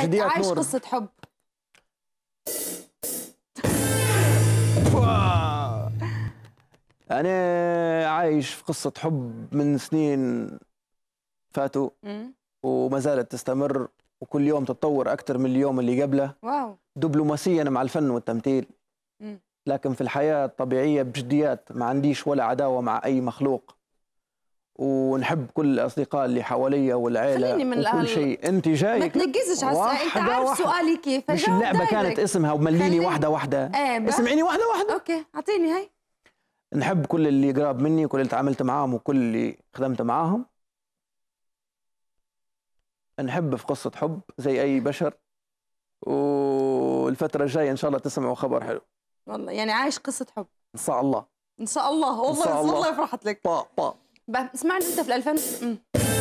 قاعد عايش نور. قصه حب انا عايش في قصه حب من سنين فاتوا وما زالت تستمر وكل يوم تتطور اكثر من اليوم اللي قبله واو دبلوماسيا مع الفن والتمثيل لكن في الحياه الطبيعيه بجديات ما عنديش ولا عداوه مع اي مخلوق ونحب كل الاصدقاء اللي حواليا والعائله من وكل شيء انت جاي ما تنقزش السؤال انت عارف واحدة. سؤالي كيف مش اللعبه كانت اسمها ومليني واحده واحده ايه اسمعيني واحده واحده اوكي اعطيني هي نحب كل اللي قراب مني وكل اللي تعاملت معاهم وكل اللي خدمت معاهم نحب في قصه حب زي اي بشر والفتره الجايه ان شاء الله تسمعوا خبر حلو والله يعني عايش قصه حب ان شاء الله ان شاء الله والله والله فرحت لك با با بسمعني انت في 2000